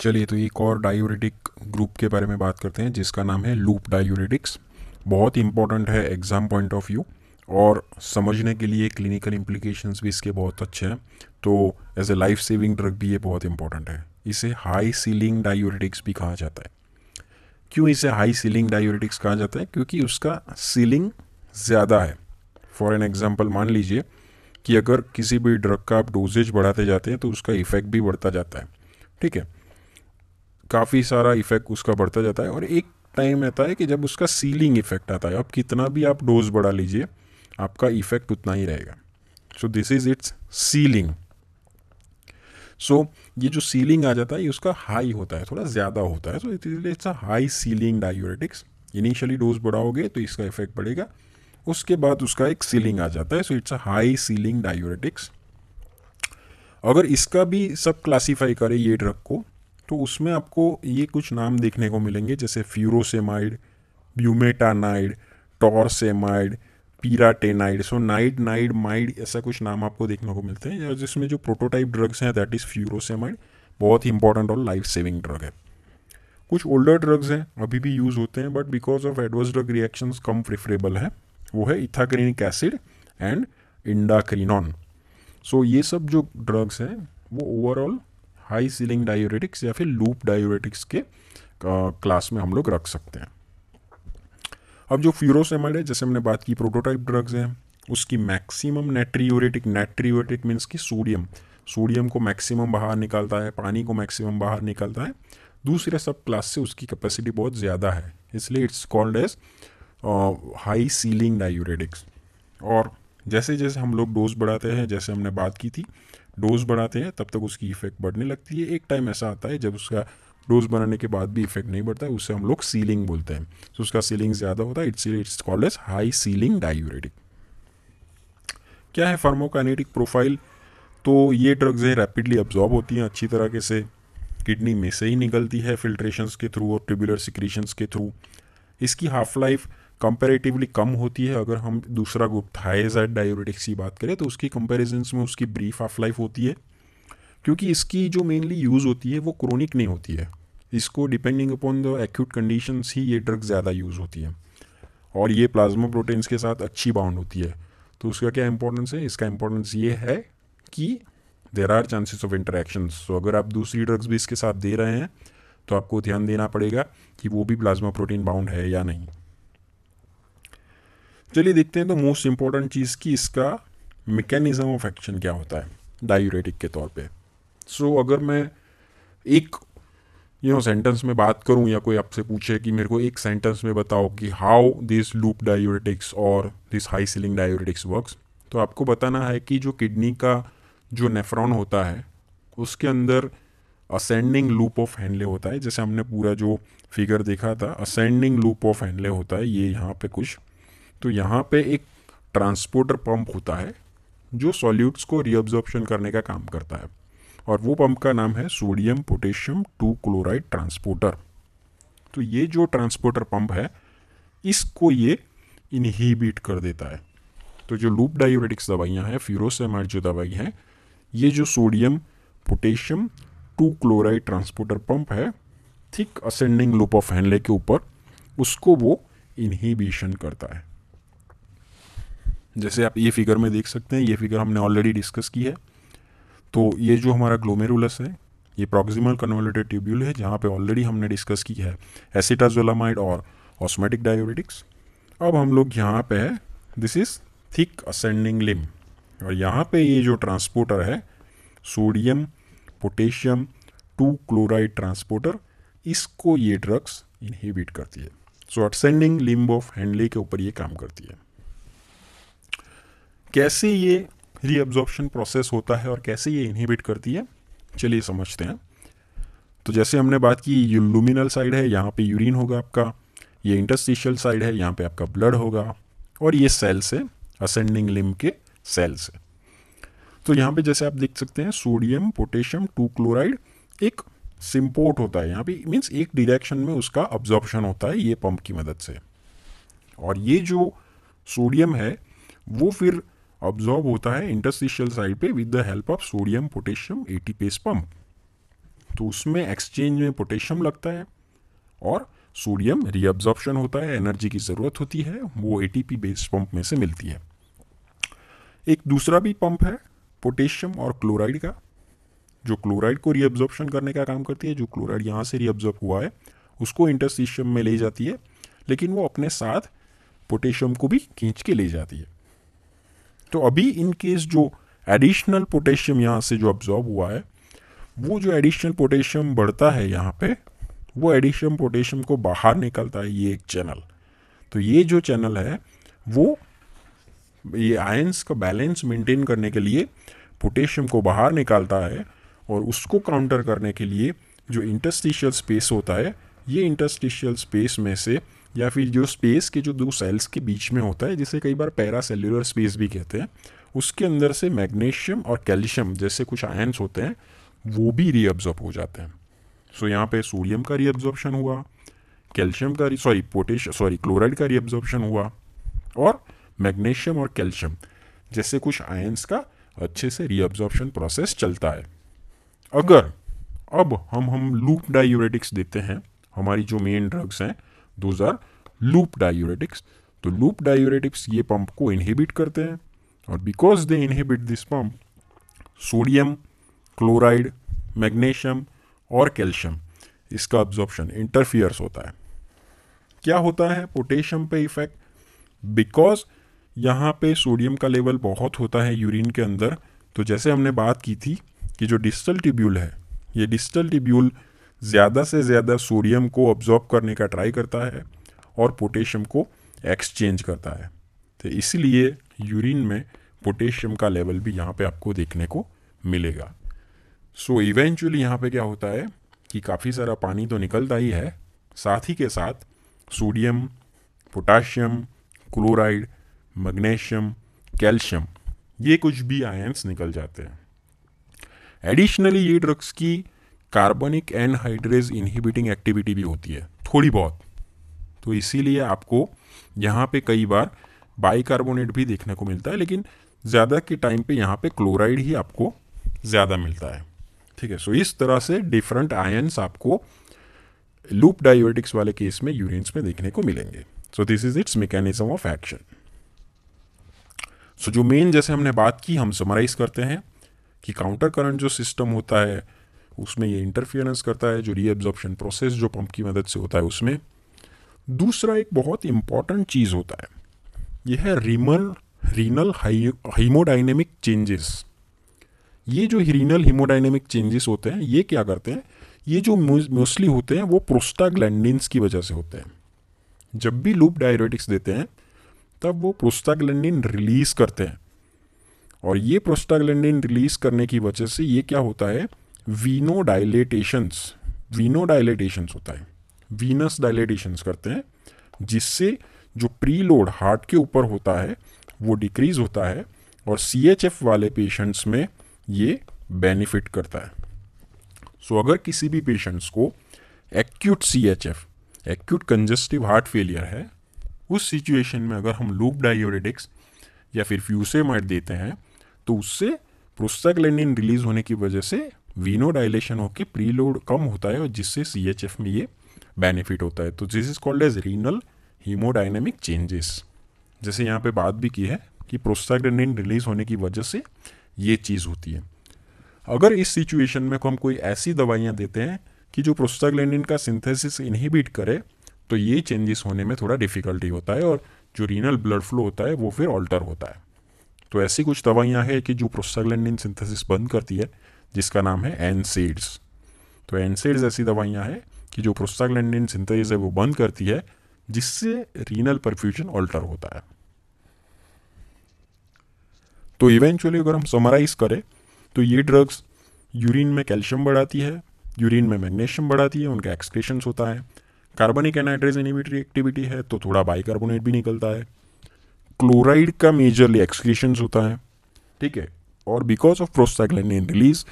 चलिए तो एक और डायूरेटिक ग्रुप के बारे में बात करते हैं जिसका नाम है लूप डायूरेटिक्स बहुत इंपॉर्टेंट है एग्ज़ाम पॉइंट ऑफ व्यू और समझने के लिए क्लिनिकल इम्प्लीकेशंस भी इसके बहुत अच्छे हैं तो as a life saving drug भी ये बहुत इंपॉर्टेंट है इसे हाई सीलिंग डायूरेटिक्स भी कहा जाता है क्यों इसे हाई सीलिंग डायूरेटिक्स कहा जाता है क्योंकि उसका सीलिंग ज़्यादा है फॉर एन एग्जाम्पल मान लीजिए कि अगर किसी भी ड्रग का आप डोजेज बढ़ाते जाते हैं तो उसका इफेक्ट भी बढ़ता जाता है ठीक है काफ़ी सारा इफेक्ट उसका बढ़ता जाता है और एक टाइम आता है कि जब उसका सीलिंग इफेक्ट आता है अब कितना भी आप डोज बढ़ा लीजिए आपका इफेक्ट उतना ही रहेगा so this is its ceiling so ये जो सीलिंग आ जाता है ये उसका हाई होता है थोड़ा ज़्यादा होता है so is it's a high ceiling diuretics initially dose बढ़ाओगे तो इसका इफेक्ट बढ़ेगा उसके बाद उसका एक सीलिंग आ जाता है so it's a high ceiling diuretics अगर इसका भी सब क्लासीफाई करें ये ड्रग को तो उसमें आपको ये कुछ नाम देखने को मिलेंगे जैसे फ्यूरोसेमाइड ब्यूमेटानाइड टॉरसेमाइड पीराटेनाइड सो नाइड नाइड माइड ऐसा कुछ नाम आपको देखने को मिलते हैं जिसमें जो प्रोटोटाइप ड्रग्स हैं दैट इज़ फ्यूरोसेमाइड बहुत ही इंपॉर्टेंट और लाइफ सेविंग ड्रग है कुछ ओल्डर ड्रग्स हैं अभी भी यूज़ होते हैं but because of adverse drug reaction कम प्रेफरेबल है वो है इथाक्रीनिक एसिड एंड इंडाक्रीनॉन सो ये सब जो ड्रग्स हैं वो ओवरऑल हाई सीलिंग डायोरेटिक्स या फिर लूप डायोरेटिक्स के क्लास में हम लोग रख सकते हैं अब जो फ्यूरोसेमाइड है जैसे हमने बात की प्रोटोटाइप ड्रग्स हैं उसकी मैक्सिमम नेट्रियोरेटिक नेट्रियोरेटिक मीन्स की सोडियम सोडियम को मैक्सिमम बाहर निकालता है पानी को मैक्सिमम बाहर निकालता है दूसरे सब क्लास से उसकी कैपेसिटी बहुत ज़्यादा है इसलिए it's called as high ceiling diuretics और जैसे जैसे हम लोग डोज बढ़ाते हैं जैसे हमने बात की थी डोज बढ़ाते हैं तब तक उसकी इफेक्ट बढ़ने लगती है एक टाइम ऐसा आता है जब उसका डोज बनाने के बाद भी इफेक्ट नहीं बढ़ता है उससे हम लोग सीलिंग बोलते हैं तो उसका सीलिंग ज़्यादा होता है it's it's called as high ceiling diuretic क्या है फार्मोकाइनेटिक प्रोफाइल तो ये ड्रग्स है रैपिडली अब्जॉर्ब होती हैं अच्छी तरह के से किडनी में से ही निकलती है फिल्ट्रेशंस के थ्रू और ट्यूबुलर सिक्रीशंस के थ्रू इसकी हाफ लाइफ कंपेरेटिवली कम होती है अगर हम दूसरा ग्रुप थाइजाइड डायोरेटिक्स की बात करें तो उसकी कंपेरिजन में उसकी ब्रीफ हाफ लाइफ होती है क्योंकि इसकी जो मेनली यूज़ होती है वो क्रोनिक नहीं होती है इसको depending upon the acute conditions ही ये ड्रग ज़्यादा यूज़ होती है और ये प्लाज्मा प्रोटीन्स के साथ अच्छी बाउंड होती है तो उसका क्या इंपॉर्टेंस है इसका इंपॉर्टेंस ये है कि there are chances of interaction so अगर आप दूसरी ड्रग्स भी इसके साथ दे रहे हैं तो आपको ध्यान देना पड़ेगा कि वो भी प्लाज्मा प्रोटीन बाउंड है या नहीं चलिए देखते हैं तो मोस्ट इंपॉर्टेंट चीज़ की इसका मैकेनिज्म ऑफ एक्शन क्या होता है डायूरेटिक के तौर पे सो so, अगर मैं एक यू नो सेंटेंस में बात करूं या कोई आपसे पूछे कि मेरे को एक सेंटेंस में बताओ कि हाउ दिस लूप डायोरेटिक्स और this high ceiling diuretics works तो आपको बताना है कि जो किडनी का जो नेफ्रॉन होता है उसके अंदर असेंडिंग लूप ऑफ हैंडले होता है जैसे हमने पूरा जो फिगर देखा था असेंडिंग लूप ऑफ हैंडले होता है ये यहाँ पे कुछ तो यहाँ पे एक ट्रांसपोर्टर पंप होता है जो सॉल्यूट्स को रीऑब्जॉर्प्शन करने का काम करता है और वो पंप का नाम है sodium potassium two chloride transporter तो ये जो ट्रांसपोर्टर पंप है इसको ये इनहिबिट कर देता है तो जो लूप डायोरेटिक्स दवाइयाँ हैं फ्यूरोसेमाइड जो दवाई हैं ये जो sodium potassium two chloride transporter pump है thick ascending loop of Henle के ऊपर उसको वो इनहिबिशन करता है जैसे आप ये फिगर में देख सकते हैं ये फिगर हमने ऑलरेडी डिस्कस की है तो ये जो हमारा ग्लोमेरुलस है ये प्रॉक्सिमल कन्वर्टेड ट्यूब्यूल है जहाँ पे ऑलरेडी हमने डिस्कस की है एसिटाजोलामाइड और ऑस्मेटिक डायोरेटिक्स अब हम लोग यहाँ पे है this is thick ascending limb और यहाँ पे ये जो ट्रांसपोर्टर है sodium potassium two chloride transporter इसको ये ड्रग्स इनहिबिट करती है so ascending limb of Henle के ऊपर ये काम करती है कैसे ये रीअब्जॉर्प्शन प्रोसेस होता है और कैसे ये इनहिबिट करती है चलिए समझते हैं तो जैसे हमने बात की ये लुमिनल साइड है यहाँ पे यूरिन होगा आपका ये इंटरस्टिशियल साइड है यहाँ पे आपका ब्लड होगा और ये सेल से असेंडिंग लिम के सेल से तो यहाँ पे जैसे आप देख सकते हैं सोडियम पोटेशियम टू क्लोराइड एक सिम्पोर्ट होता है यहाँ पे मीन्स एक डिरेक्शन में उसका ऑब्जॉर्प्शन होता है ये पंप की मदद से और ये जो सोडियम है वो फिर ऑब्जॉर्ब होता है इंटरस्टिशियल साइड पे with the help of sodium potassium ATPase pump तो उसमें एक्सचेंज में पोटेशियम लगता है और सोडियम रीअब्जॉर्प्शन होता है एनर्जी की ज़रूरत होती है वो ATPase pump में से मिलती है एक दूसरा भी पंप है पोटेशियम और क्लोराइड का जो क्लोराइड को रीअब्जॉर्प्शन करने का काम करती है जो क्लोराइड यहाँ से रीअब्जॉर्ब हुआ है उसको इंटरस्टिशियम में ले जाती है लेकिन वो अपने साथ पोटेशियम को भी खींच के ले जाती है तो अभी इनकेस जो एडिशनल पोटेशियम यहाँ से जो अब्जॉर्ब हुआ है वो जो एडिशनल पोटेशियम बढ़ता है यहाँ पे वो एडिशियम पोटेशियम को बाहर निकलता है ये एक चैनल तो ये जो चैनल है वो ये आयंस का बैलेंस मेंटेन करने के लिए पोटेशियम को बाहर निकालता है और उसको काउंटर करने के लिए जो इंटस्टिशियल स्पेस होता है ये इंटस्टिशियल स्पेस में से या फिर जो स्पेस के जो दो सेल्स के बीच में होता है जिसे कई बार सेल्युलर स्पेस भी कहते हैं उसके अंदर से मैग्नीशियम और कैल्शियम जैसे कुछ आयन्स होते हैं वो भी रीअब्जॉर्ब हो जाते हैं सो so, यहाँ पे सोडियम का रीअब्जॉर्बशन हुआ कैल्शियम का सॉरी पोटेश सॉरी क्लोराइड का रीअब्जॉर्प्शन हुआ और मैग्नीशियम और कैल्शियम जैसे कुछ आयन्स का अच्छे से रीअब्जॉर्बशन प्रोसेस चलता है अगर अब हम हम लूप डायूरेटिक्स देते हैं हमारी जो मेन ड्रग्स हैं दोज आर लूप डायूरेटिक्स तो लूप डायूरेटिक्स ये पंप को इनहिबिट करते हैं और because they inhibit this pump sodium chloride magnesium और कैल्शियम इसका ऑब्जॉर्प्शन इंटरफियर्स होता है क्या होता है पोटेशियम पे इफेक्ट बिकॉज यहाँ पे सोडियम का लेवल बहुत होता है यूरिन के अंदर तो जैसे हमने बात की थी कि जो डिस्टल टिब्यूल है ये डिस्टल टिब्यूल ज़्यादा से ज़्यादा सोडियम को ऑब्जॉर्ब करने का ट्राई करता है और पोटेशियम को एक्सचेंज करता है तो इसलिए यूरिन में पोटेशियम का लेवल भी यहाँ पे आपको देखने को मिलेगा सो इवेंचुअली यहाँ पे क्या होता है कि काफ़ी सारा पानी तो निकलता ही है साथ ही के साथ sodium potassium chloride magnesium calcium ये कुछ भी आयंस निकल जाते हैं एडिशनली ये ड्रग्स की कार्बनिक एनहाइड्रेज इनहिबिटिंग एक्टिविटी भी होती है थोड़ी बहुत तो इसीलिए आपको यहाँ पे कई बार बाइकार्बोनेट भी देखने को मिलता है लेकिन ज़्यादा के टाइम पे यहाँ पे क्लोराइड ही आपको ज़्यादा मिलता है ठीक है सो इस तरह से डिफरेंट आयन्स आपको लूप डायबिटिक्स वाले केस में यूरिन्स में देखने को मिलेंगे so this is its mechanism of action so जो मेन जैसे हमने बात की हम समराइज करते हैं कि काउंटर करंट जो सिस्टम होता है उसमें ये इंटरफियरेंस करता है जो रीअब्जॉर्प्शन प्रोसेस जो पंप की मदद से होता है उसमें दूसरा एक बहुत इंपॉर्टेंट चीज़ होता है यह है रीमल रीनल हीमोडाइनेमिक चेंजेस ये जो रीनल हीमोडाइनेमिक चेंजेस होते हैं ये क्या करते हैं ये जो मोस्टली होते हैं वो प्रोस्टाग्लैंडिन्स की वजह से होते हैं जब भी लूप डायरेटिक्स देते हैं तब वो प्रोस्टाग्लैंडिन रिलीज़ करते हैं और ये प्रोस्टाग्लैंडिन रिलीज़ करने की वजह से ये क्या होता है वीनो डायलेटेशंस वीनो डायलेटेशंस होता है वीनस डायलेटेशंस करते हैं जिससे जो प्री लोड हार्ट के ऊपर होता है वो डिक्रीज होता है और सी एच एफ वाले पेशेंट्स में ये बेनिफिट करता है सो so, अगर किसी भी पेशेंट्स को acute C H F acute congestive heart failure है उस सिचुएशन में अगर हम लूप डायोरेटिक्स या फिर फ्यूसेमाइड देते हैं तो उससे प्रोस्टाग्लैंडिन रिलीज होने की वजह से वीनो डायलेशन होकर प्रीलोड कम होता है और जिससे सी एच एफ में ये बेनिफिट होता है तो this is called as renal haemodynamic changes जैसे यहाँ पे बात भी की है कि प्रोस्टाग्रेनिन रिलीज होने की वजह से ये चीज़ होती है अगर इस सिचुएशन में हम कोई ऐसी दवाइयाँ देते हैं कि जो प्रोस्टाग्लैंडिन का सिंथेसिस इनहिबिट करे तो ये चेंजेस होने में थोड़ा डिफिकल्टी होता है और जो रीनल ब्लड फ्लो होता है वो फिर ऑल्टर होता है तो ऐसी कुछ दवाइयाँ हैं कि जो प्रोस्टाग्लैंडिन सिंथेसिस बंद करती है जिसका नाम है एनसीड्स तो एनसीड्स ऐसी दवाइयाँ हैं कि जो प्रोस्टाग्लैंडिन सिंथेसिस है वो बंद करती है जिससे रीनल परफ्यूजन ऑल्टर होता है तो इवेंचुअली अगर हम समराइज करें तो ये ड्रग्स यूरिन में कैल्शियम बढ़ाती है यूरिन में मैग्नीशियम बढ़ाती है उनका एक्सक्रेशन होता है कार्बनिक एनाइड्रेज इनिबिटरी एक्टिविटी है तो थोड़ा बाइकार्बोनेट भी निकलता है क्लोराइड का मेजरली एक्सक्रेशन होता है ठीक है और because of prostaglandin release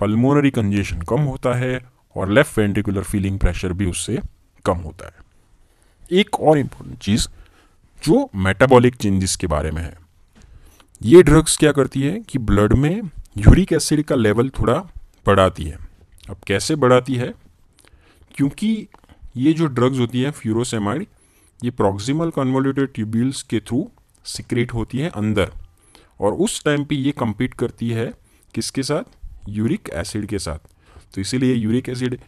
pulmonary congestion कम होता है और लेफ्ट वेंट्रिकुलर फीलिंग प्रेशर भी उससे कम होता है एक और इम्पोर्टेंट चीज़ जो मेटाबॉलिक चेंजेस के बारे में है ये ड्रग्स क्या करती है कि ब्लड में यूरिक एसिड का लेवल थोड़ा बढ़ाती है अब कैसे बढ़ाती है क्योंकि ये जो ड्रग्स होती है फ्यूरोसेमाइड ये प्रॉक्सिमल कन्वोल्यूटेड ट्यूब्यूल्स के थ्रू सिक्रेट होती है अंदर और उस टाइम पे ये कम्पीट करती है किसके साथ यूरिक एसिड के साथ तो इसीलिए यूरिक एसिड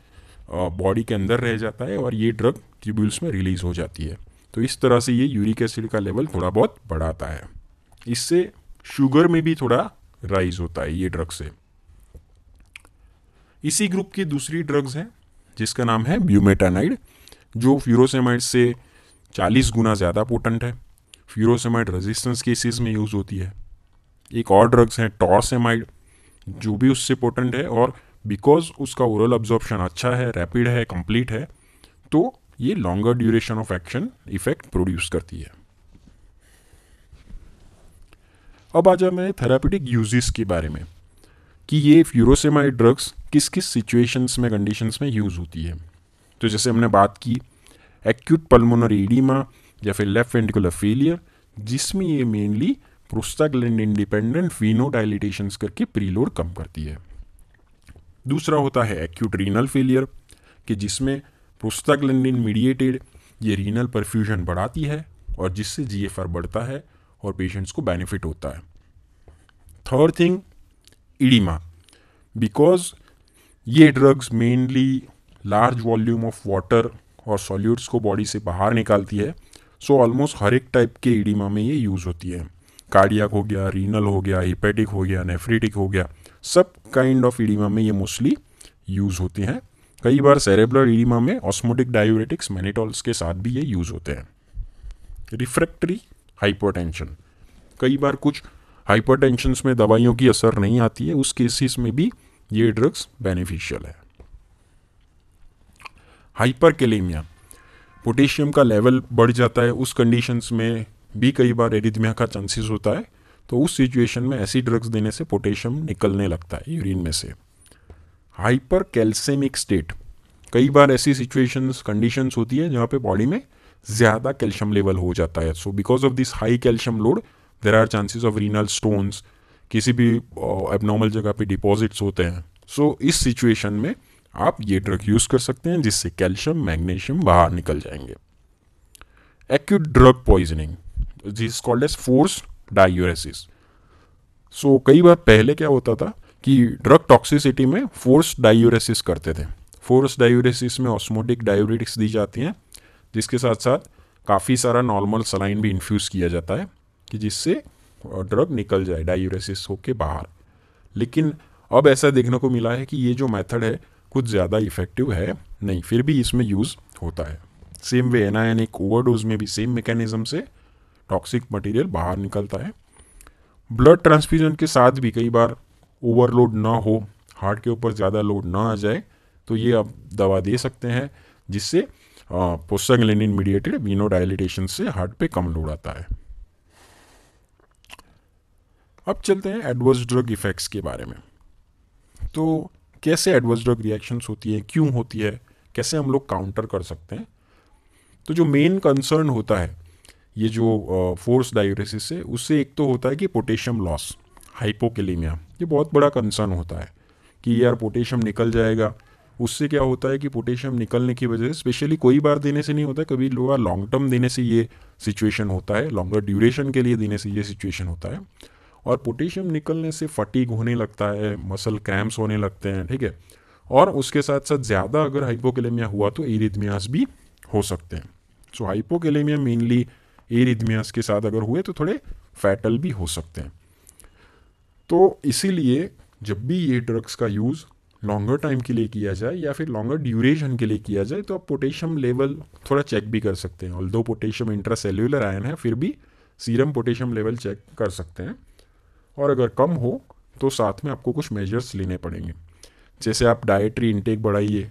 बॉडी के अंदर रह जाता है और ये ड्रग ट्यूब्यूल्स में रिलीज हो जाती है तो इस तरह से ये यूरिक एसिड का लेवल थोड़ा बहुत बढ़ाता है इससे शुगर में भी थोड़ा राइज होता है ये ड्रग से इसी ग्रुप की दूसरी ड्रग्स हैं जिसका नाम है ब्यूमेटानाइड जो फ्यूरोसेमाइड से 40 गुना ज़्यादा पोटेंट है फ्यूरोसेमाइड रेजिस्टेंस केसेस में यूज़ होती है एक और ड्रग्स हैं टॉर्सेमाइड जो भी उससे इंपॉर्टेंट है और बिकॉज उसका ओरल ऑब्जॉर्प्शन अच्छा है रैपिड है कंप्लीट है तो ये longer duration of action effect produce करती है अब आ जाए मैं थेरापिटिक यूजेस के बारे में कि ये फ्यूरोसेमाइड ड्रग्स किस किस सिचुएशंस में कंडीशंस में यूज़ होती है तो जैसे हमने बात की एक्यूट पल्मोनरी इडीमा या फिर लेफ्ट वेंटिकुलर फेलियर जिसमें ये मेनली प्रोस्टाग्लैंड इंडिपेंडेंट डायलिटेशन करके प्रीलोड कम करती है दूसरा होता है एक्यूट रीनल फेलियर कि जिसमें प्रोस्टाग्लैंडिन मीडिएटेड ये रीनल परफ्यूजन बढ़ाती है और जिससे जी बढ़ता है और पेशेंट्स को बेनिफिट होता है थर्ड थिंग इडिमा बिकॉज ये drugs mainly large volume of water और सॉल्यूट्स को बॉडी से बाहर निकालती है सो ऑलमोस्ट हर एक टाइप के इडिमा में ये यूज़ होती है कार्डियक हो गया रीनल हो गया हिपेटिक हो गया नेफ्रिटिक हो गया सब काइंड ऑफ इडीमा में ये मोस्टली यूज़ होती हैं कई बार सेरेबुलर इडीमा में ऑस्मोटिक डायोरेटिक्स मैनिटॉल्स के साथ भी ये यूज़ होते हैं रिफ्रैक्टरी हाइपोटेंशन कई बार कुछ हाइपोटेंशंस में दवाइयों की असर नहीं आती है उस केसेस में भी ये ड्रग्स बेनिफिशियल है हाइपर पोटेशियम का लेवल बढ़ जाता है उस कंडीशंस में भी कई बार एरिदमिया का चांसेस होता है तो उस सिचुएशन में ऐसी ड्रग्स देने से पोटेशियम निकलने लगता है यूरिन में से हाइपर कैल्सेमिक स्टेट कई बार ऐसी सिचुएशंस कंडीशंस होती है जहाँ पे बॉडी में ज़्यादा कैल्शियम लेवल हो जाता है so because of this high calcium load there are chances of renal stones किसी भी एबनॉर्मल जगह पे डिपॉजिट्स होते हैं सो so, इस सिचुएशन में आप ये ड्रग यूज़ कर सकते हैं जिससे कैल्शियम मैग्नीशियम बाहर निकल जाएंगे acute drug poisoning is called as force diuresis so कई बार पहले क्या होता था कि ड्रग टॉक्सिसिटी में फोर्स डायूरेसिस करते थे फोर्स डायूरेसिस में ऑस्मोटिक डायूरेटिक्स दी जाती हैं जिसके साथ साथ काफ़ी सारा नॉर्मल सलाइन भी इन्फ्यूज़ किया जाता है कि जिससे ड्रग निकल जाए डायूरेसिस होके बाहर लेकिन अब ऐसा देखने को मिला है कि ये जो मेथड है कुछ ज़्यादा इफेक्टिव है नहीं फिर भी इसमें यूज़ होता है सेम वे एनायन एक ओवरडोज में भी सेम मेकेनिज़्म से टॉक्सिक मटेरियल बाहर निकलता है ब्लड ट्रांसफ्यूजन के साथ भी कई बार ओवरलोड ना हो हार्ट के ऊपर ज़्यादा लोड ना आ जाए तो ये आप दवा दे सकते हैं जिससे पोस्टाग्लिनिन मीडिएटेड डायलिटेशन से हार्ट पे कम लोड आता है अब चलते हैं एडवर्स ड्रग इफ़ेक्ट्स के बारे में तो कैसे एडवर्स ड्रग रिएक्शंस होती है क्यों होती है कैसे हम लोग काउंटर कर सकते हैं तो जो मेन कंसर्न होता है ये जो फोर्स डायोरेसिस है उससे एक तो होता है कि पोटेशियम लॉस हाइपोकेलेमिया ये बहुत बड़ा कंसर्न होता है कि यार पोटेशियम निकल जाएगा उससे क्या होता है कि पोटेशियम निकलने की वजह से स्पेशली कोई बार देने से नहीं होता कभी लोग लॉन्ग टर्म देने से ये सिचुएशन होता है लॉन्गर ड्यूरेशन के लिए देने से ये सिचुएशन होता है और पोटेशियम निकलने से फटीक होने लगता है मसल क्रैम्प्स होने लगते हैं ठीक है और उसके साथ साथ ज़्यादा अगर हाइपोकेलेमिया हुआ तो एरिथमियास भी हो सकते हैं सो हाइपोकेलेमिया मेनली एरिदमियास के साथ अगर हुए तो थोड़े फैटल भी हो सकते हैं तो इसीलिए जब भी ये ड्रग्स का यूज़ लॉन्गर टाइम के लिए किया जाए या फिर लॉन्गर ड्यूरेशन के लिए किया जाए तो आप पोटेशियम लेवल थोड़ा चेक भी कर सकते हैं ऑल दो पोटेशियम इंट्रासेल्यूलर आयन है फिर भी सीरम पोटेशियम लेवल चेक कर सकते हैं और अगर कम हो तो साथ में आपको कुछ मेजर्स लेने पड़ेंगे जैसे आप डाइटरी इनटेक बढ़ाइए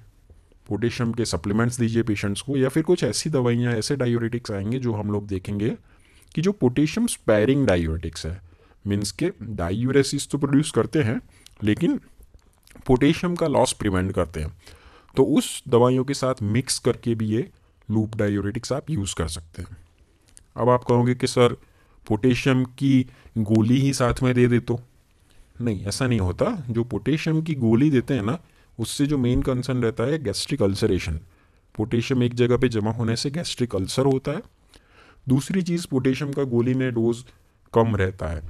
पोटेशियम के सप्लीमेंट्स दीजिए पेशेंट्स को या फिर कुछ ऐसी दवाइयाँ ऐसे डायोरेटिक्स आएंगे जो हम लोग देखेंगे कि जो पोटेशियम स्पैरिंग डायोरेटिक्स है मीन्स के डायूरेसिस तो प्रोड्यूस करते हैं लेकिन पोटेशियम का लॉस प्रिवेंट करते हैं तो उस दवाइयों के साथ मिक्स करके भी ये लूप डायोरेटिक्स आप यूज़ कर सकते हैं अब आप कहोगे कि सर पोटेशियम की गोली ही साथ में दे दे तो नहीं ऐसा नहीं होता जो पोटेशियम की गोली देते हैं ना उससे जो मेन कंसर्न रहता है गैस्ट्रिक अल्सरेशन पोटेशियम एक जगह पे जमा होने से गैस्ट्रिक अल्सर होता है दूसरी चीज़ पोटेशियम का गोली में डोज कम रहता है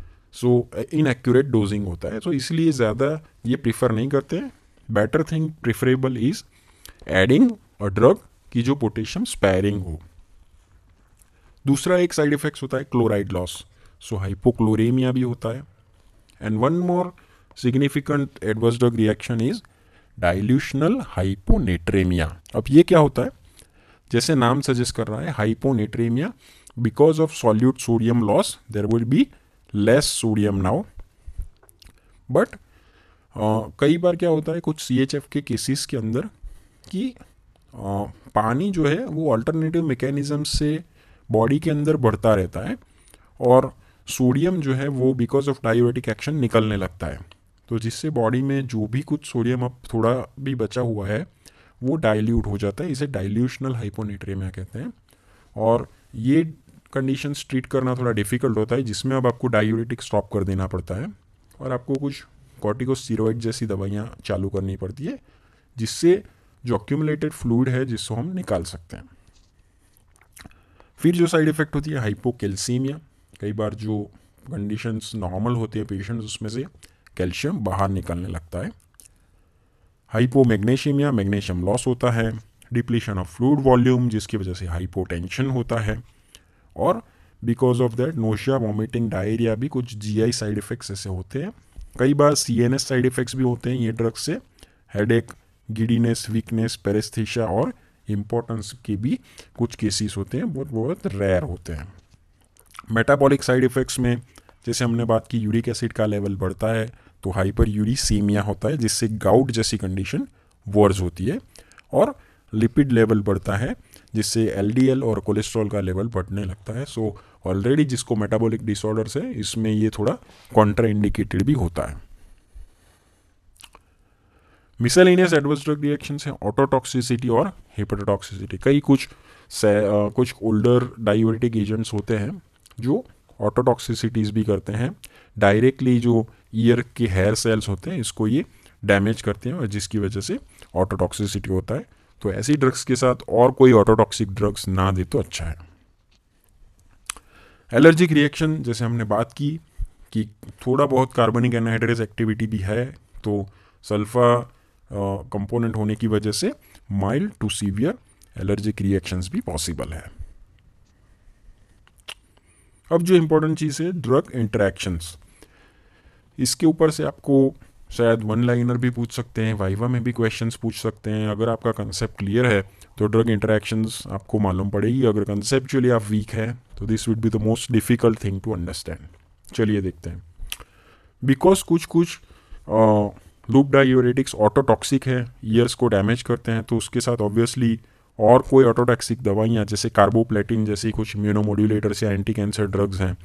सो इनएक्यूरेट डोजिंग होता है सो so, इसलिए ज़्यादा ये प्रिफर नहीं करते better thing preferable is adding a drug कि जो पोटेशियम स्पैरिंग हो दूसरा एक साइड इफेक्ट्स होता है क्लोराइड लॉस सो हाइपोक्लोरेमिया भी होता है and one more significant adverse drug reaction is dilutional hyponatraemia अब ये क्या होता है जैसे नाम सजेस्ट कर रहा है hyponatraemia because of solute sodium loss there will be less sodium now but कई बार क्या होता है कुछ सी एच एफ के केसेस के अंदर कि पानी जो है वो अल्टरनेटिव मैकेनिज्म से बॉडी के अंदर बढ़ता रहता है और सोडियम जो है वो बिकॉज ऑफ डायबिटिक एक्शन निकलने लगता है तो जिससे बॉडी में जो भी कुछ सोडियम अब थोड़ा भी बचा हुआ है वो डाइल्यूट हो जाता है इसे डाइल्यूशनल हाइपोनेट्रेमिया कहते हैं और ये कंडीशन ट्रीट करना थोड़ा डिफिकल्ट होता है जिसमें अब आपको डायूरेटिक स्टॉप कर देना पड़ता है और आपको कुछ कॉर्टिकोस्टीरोइड जैसी दवाइयाँ चालू करनी पड़ती है जिससे जो अक्यूमुलेटेड फ्लूड है जिसको हम निकाल सकते हैं फिर जो साइड इफ़ेक्ट होती है हाइपोकेल्सीमिया कई बार जो कंडीशंस नॉर्मल होती है पेशेंट्स उसमें से कैल्शियम बाहर निकलने लगता है हाइपोमैग्नेशियमिया मैग्नेशियम लॉस होता है डिप्लीशन ऑफ फ्लूड वॉल्यूम जिसकी वजह से हाइपोटेंशन होता है और because of that nausea vomiting diarrhoea भी कुछ आई साइड इफ़ेक्ट्स ऐसे होते हैं कई बार एस साइड इफ़ेक्ट्स भी होते हैं ये ड्रग्स से हेड एक गिडीनेस वीकनेस पेरेस्थीशिया और इम्पोर्टेंस के भी कुछ केसेस होते हैं बहुत बहुत रेयर होते हैं मेटाबॉलिक साइड इफ़ेक्ट्स में जैसे हमने बात की यूरिक एसिड का लेवल बढ़ता है तो हाइपर यूरिसीमिया होता है जिससे गाउट जैसी कंडीशन वर्स होती है और लिपिड लेवल बढ़ता है जिससे एलडीएल और कोलेस्ट्रॉल का लेवल बढ़ने लगता है सो so, ऑलरेडी जिसको मेटाबॉलिक डिसऑर्डर्स है इसमें ये थोड़ा कॉन्ट्रा इंडिकेटेड भी होता है मिसेलिनियस एडवर्स ड्रग रिएक्शन है ऑटोटॉक्सिसिटी और हेपेटोटॉक्सिसिटी कई कुछ से, आ, कुछ ओल्डर डायबिटिक एजेंट्स होते हैं जो ऑटोटॉक्सिसिटीज़ भी करते हैं डायरेक्टली जो ईयर के हेयर सेल्स होते हैं इसको ये डैमेज करते हैं और जिसकी वजह से ऑटोटॉक्सिसिटी होता है तो ऐसी ड्रग्स के साथ और कोई ऑटोटॉक्सिक ड्रग्स ना दे तो अच्छा है एलर्जिक रिएक्शन जैसे हमने बात की कि थोड़ा बहुत कार्बनिक एनहाइड्रेस एक्टिविटी भी है तो सल्फा कंपोनेंट होने की वजह से mild to severe allergic reactions भी पॉसिबल है अब जो इम्पोर्टेंट चीज़ है ड्रग इंट्रैक्शंस इसके ऊपर से आपको शायद वन लाइनर भी पूछ सकते हैं वाइवा में भी क्वेश्चन पूछ सकते हैं अगर आपका कंसेप्ट क्लियर है तो ड्रग इंटरेक्शंस आपको मालूम पड़ेगी अगर कंसेप्चुअली आप वीक हैं तो this would be the most difficult thing to understand चलिए देखते हैं बिकॉज कुछ कुछ लूप डायोरेटिक्स ऑटोटॉक्सिक है ईयर्स को डैमेज करते हैं तो उसके साथ ऑब्वियसली और कोई ऑटोटैक्सिक दवाइयाँ जैसे कार्बोप्लेटिन जैसी कुछ इम्यूनोमोड्यूलेटर्स या एंटी कैंसर ड्रग्स हैं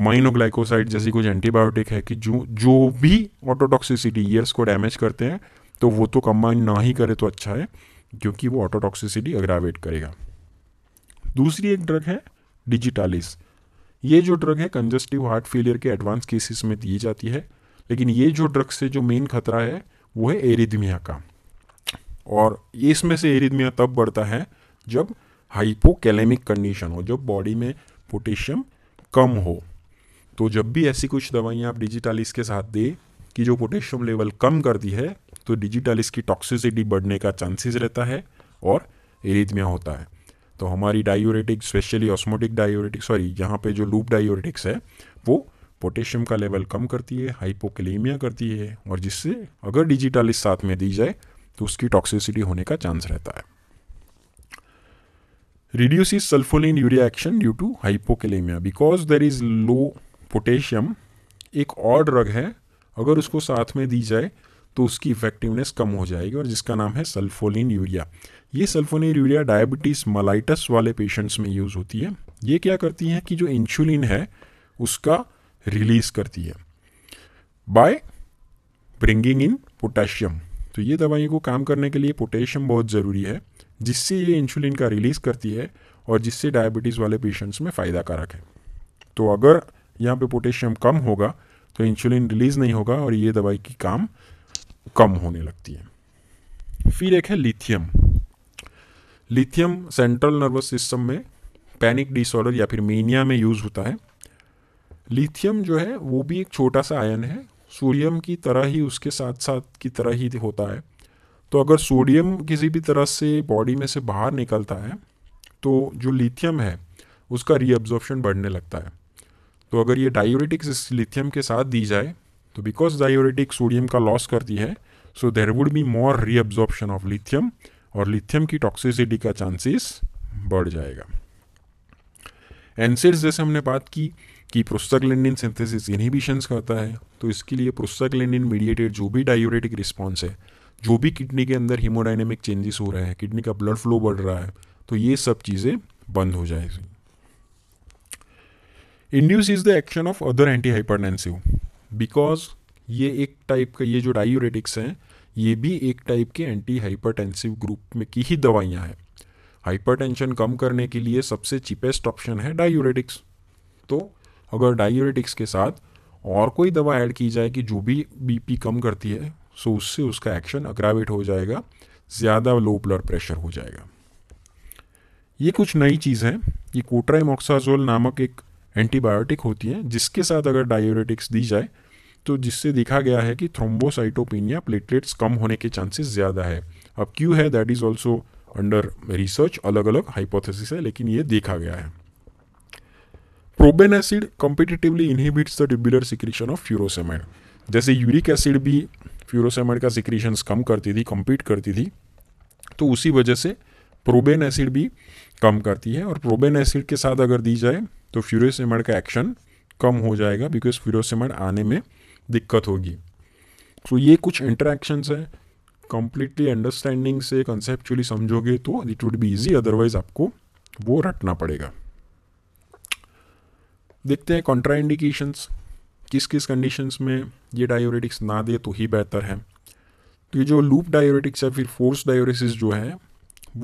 अमाइनोग्लाइकोसाइड जैसी कुछ एंटीबायोटिक है कि जो जो भी ऑटोटॉक्सिसिटी ईयर्स को डैमेज करते हैं तो वो तो कंबाइन ना ही करे तो अच्छा है क्योंकि वो ऑटोटॉक्सिसिटी अग्रावेट करेगा दूसरी एक ड्रग है डिजिटालिस ये जो ड्रग है कंजेस्टिव हार्ट फेलियर के एडवांस केसेस में दी जाती है लेकिन ये जो ड्रग से जो मेन खतरा है वो है एरिदमिया का और इसमें से एरिदमिया तब बढ़ता है जब हाइपोकैलेमिक कंडीशन हो जब बॉडी में पोटेशियम कम हो तो जब भी ऐसी कुछ दवाइयाँ आप डिजिटालिस के साथ दें कि जो पोटेशियम लेवल कम करती है तो डिजिटालिस की टॉक्सिसिटी बढ़ने का चांसेस रहता है और एरिदमिया होता है तो हमारी diuretic specially osmotic diuretic sorry यहाँ पे जो लूप डायोरेटिक्स है वो पोटेशियम का लेवल कम करती है हाइपोकलेमिया करती है और जिससे अगर डिजिटालिस साथ में दी जाए तो उसकी टॉक्सिसिटी होने का चांस रहता है reduce is sulfonyl urea action due to hypokalemia because there is low potassium एक और ड्रग है अगर उसको साथ में दी जाए तो उसकी इफेक्टिवनेस कम हो जाएगी और जिसका नाम है सल्फोलिन यूरिया ये सल्फोलिन यूरिया डायबिटीज़ मलाइटस वाले पेशेंट्स में यूज़ होती है ये क्या करती है कि जो इंसुलिन है उसका रिलीज़ करती है बाय ब्रिंगिंग इन पोटेशियम तो ये दवाइयों को काम करने के लिए पोटेशियम बहुत ज़रूरी है जिससे ये इंसुलिन का रिलीज़ करती है और जिससे डायबिटीज़ वाले पेशेंट्स में फ़ायदा कारक है तो अगर यहाँ पे पोटेशियम कम होगा तो इंसुलिन रिलीज़ नहीं होगा और ये दवाई की काम कम होने लगती है फिर एक है lithium lithium central nervous system में पैनिक डिसऑर्डर या फिर मीनिया में यूज़ होता है लिथियम जो है वो भी एक छोटा सा आयन है सोडियम की तरह ही उसके साथ साथ की तरह ही होता है तो अगर सोडियम किसी भी तरह से बॉडी में से बाहर निकलता है तो जो लिथियम है उसका रीअब्जॉर्प्शन बढ़ने लगता है तो अगर ये डायोरेटिक्स इस लिथियम के साथ दी जाए तो बिकॉज डायोरेटिक सोडियम का लॉस करती है so there would be more reabsorption of lithium और लिथियम की टॉक्सिसिटी का चांसेस बढ़ जाएगा एनसेट्स जैसे हमने बात की कि प्रोस्टाग्लैंडिन सिंथेसिस इनहिबिशंस करता है तो इसके लिए प्रोस्टाग्लैंडिन मीडिएटेड जो भी डायोरेटिक रिस्पॉन्स है जो भी किडनी के अंदर हीमोडाइनेमिक चेंजेस हो रहे हैं किडनी का ब्लड फ्लो बढ़ रहा है तो ये सब चीज़ें बंद हो जाएगी induce is the action of other anti hypertensive because ये एक टाइप का ये जो डायूरेटिक्स हैं ये भी एक टाइप के एंटी हाइपरटेंसिव ग्रुप में की ही दवाइयाँ हैं हाइपरटेंशन कम करने के लिए सबसे चीपेस्ट ऑप्शन है डायोरेटिक्स तो अगर डायूरेटिक्स के साथ और कोई दवा ऐड की जाए कि जो भी बीपी कम करती है सो उससे उसका एक्शन अग्रावेट हो जाएगा ज़्यादा लो ब्लड प्रेशर हो जाएगा ये कुछ नई चीज़ है ये कोट्राइमोक्साजोल नामक एक एंटीबायोटिक होती है जिसके साथ अगर डायोरेटिक्स दी जाए तो जिससे देखा गया है कि थ्रोम्बोसाइटोपिनिया प्लेटलेट्स कम होने के चांसेस ज़्यादा है अब क्यों है that is also under research अलग अलग हाइपोथेसिस है लेकिन ये देखा गया है probenecid competitively inhibits the tubular secretion of furosemide जैसे यूरिक एसिड भी फ्यूरोसेमाइड का सिक्रीशन कम करती थी कम्पीट करती थी तो उसी वजह से प्रोबेन एसिड भी कम करती है और प्रोबेन एसिड के साथ अगर दी जाए तो फ्यूरोसेमाइड का एक्शन कम हो जाएगा बिकॉज फ्यूरोसेमाइड आने में दिक्कत होगी तो ये कुछ इंटरेक्शंस है कम्प्लीटली अंडरस्टैंडिंग से कंसेप्चुअली समझोगे तो it would be easy otherwise आपको वो रटना पड़ेगा देखते हैं कॉन्ट्राइंडिकेशंस किस किस कंडीशंस में ये डायोरेटिक्स ना दे तो ही बेहतर है तो ये जो लूप डायोरेटिक्स या फिर फोर्स डायोरेसिस जो है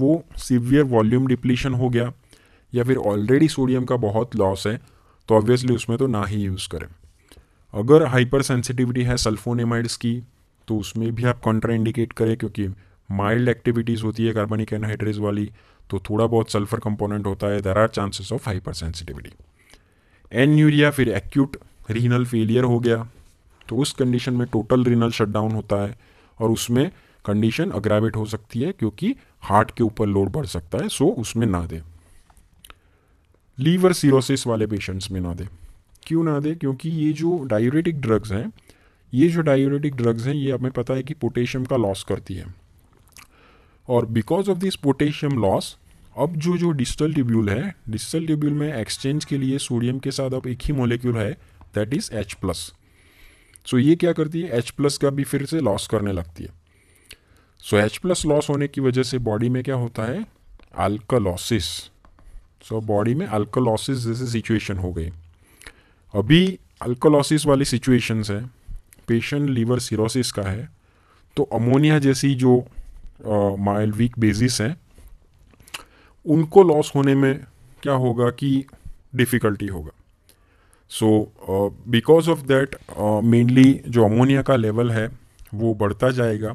वो सीवियर वॉल्यूम डिप्लीशन हो गया या फिर ऑलरेडी सोडियम का बहुत लॉस है तो ऑब्वियसली उसमें तो ना ही यूज़ करें अगर हाइपर सेंसिटिविटी है सल्फोनेमाइड्स की तो उसमें भी आप कॉन्ट्राइंडिकेट करें क्योंकि माइल्ड एक्टिविटीज़ होती है कार्बनिक एनहाइड्रेज वाली तो थोड़ा बहुत सल्फर कंपोनेंट होता है there are chances of hyper sensitivity anuria फिर एक्यूट रीनल फेलियर हो गया तो उस कंडीशन में टोटल रीनल शटडाउन होता है और उसमें कंडीशन अग्रावेट हो सकती है क्योंकि हार्ट के ऊपर लोड बढ़ सकता है सो उसमें ना दे लीवर सीरोसिस वाले पेशेंट्स में ना दे क्यों ना दे क्योंकि ये जो डायूरेटिक ड्रग्स हैं ये जो डायूरेटिक ड्रग्स हैं ये हमें पता है कि पोटेशियम का लॉस करती है और because of this potassium loss अब जो जो डिजिटल ट्यूब्यूल है डिजिटल ट्यूब्यूल में एक्सचेंज के लिए सोडियम के साथ अब एक ही मोलिक्यूल है that is H plus so ये क्या करती है एच प्लस का भी फिर से लॉस करने लगती है सो एच प्लस लॉस होने की वजह से बॉडी में क्या होता है अल्कलॉसिस सो बॉडी में अल्कलॉसिस जैसे सिचुएशन हो गई अभी अल्कोलॉसिस वाली सिचुएशंस है पेशेंट लीवर सिरोसिस का है तो अमोनिया जैसी जो माइल्ड वीक बेजिस हैं उनको लॉस होने में क्या होगा कि डिफ़िकल्टी होगा so because of that mainly जो अमोनिया का लेवल है वो बढ़ता जाएगा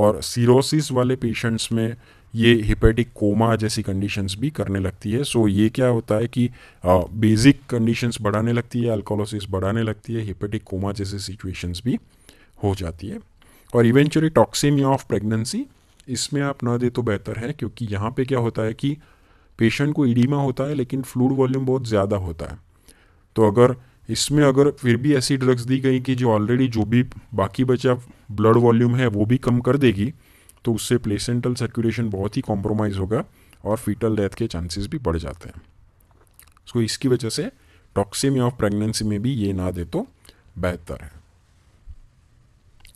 और सीरोसिस वाले पेशेंट्स में ये हिपेटिक कोमा जैसी कंडीशंस भी करने लगती है सो so, ये क्या होता है कि बेसिक uh, कंडीशंस बढ़ाने लगती है अल्कोलोसिस बढ़ाने लगती है हिपेटिक कोमा जैसी सिचुएशंस भी हो जाती है और इवेंचुअली टॉक्सीमिया ऑफ प्रेगनेंसी इसमें आप ना दे तो बेहतर है क्योंकि यहाँ पे क्या होता है कि पेशेंट को इडीमा होता है लेकिन फ्लूड वॉल्यूम बहुत ज़्यादा होता है तो अगर इसमें अगर फिर भी ऐसी ड्रग्स दी गई कि जो ऑलरेडी जो भी बाकी बचा ब्लड वॉल्यूम है वो भी कम कर देगी तो उससे प्लेसेंटल सर्कुलेशन बहुत ही कॉम्प्रोमाइज़ होगा और फीटल डेथ के चांसेस भी बढ़ जाते हैं सो so, इसकी वजह से टॉक्सिमी ऑफ प्रेगनेंसी में भी ये ना दे तो बेहतर है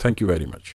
थैंक यू वेरी मच